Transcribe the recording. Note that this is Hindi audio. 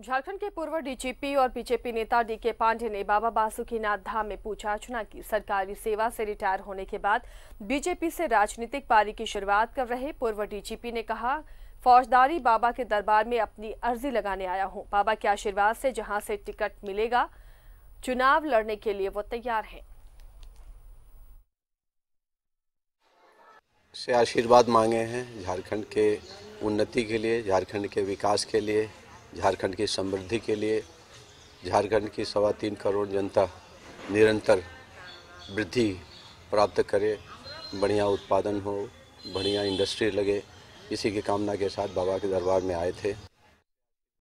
झारखंड के पूर्व डीजीपी और बीजेपी नेता डीके पांडे ने बाबा बासुकीनाथ धाम में पूछा अर्चना की सरकारी सेवा से रिटायर होने के बाद बीजेपी से राजनीतिक पारी की शुरुआत कर रहे पूर्व डीजीपी ने कहा फौजदारी बाबा के दरबार में अपनी अर्जी लगाने आया हूं बाबा के आशीर्वाद से जहां से टिकट मिलेगा चुनाव लड़ने के लिए वो तैयार है से आशीर्वाद मांगे हैं झारखंड के उन्नति के लिए झारखंड के विकास के लिए झारखंड की समृद्धि के लिए झारखंड की सवा तीन करोड़ जनता निरंतर वृद्धि प्राप्त करे बढ़िया उत्पादन हो बढ़िया इंडस्ट्री लगे इसी की कामना के साथ बाबा के दरबार में आए थे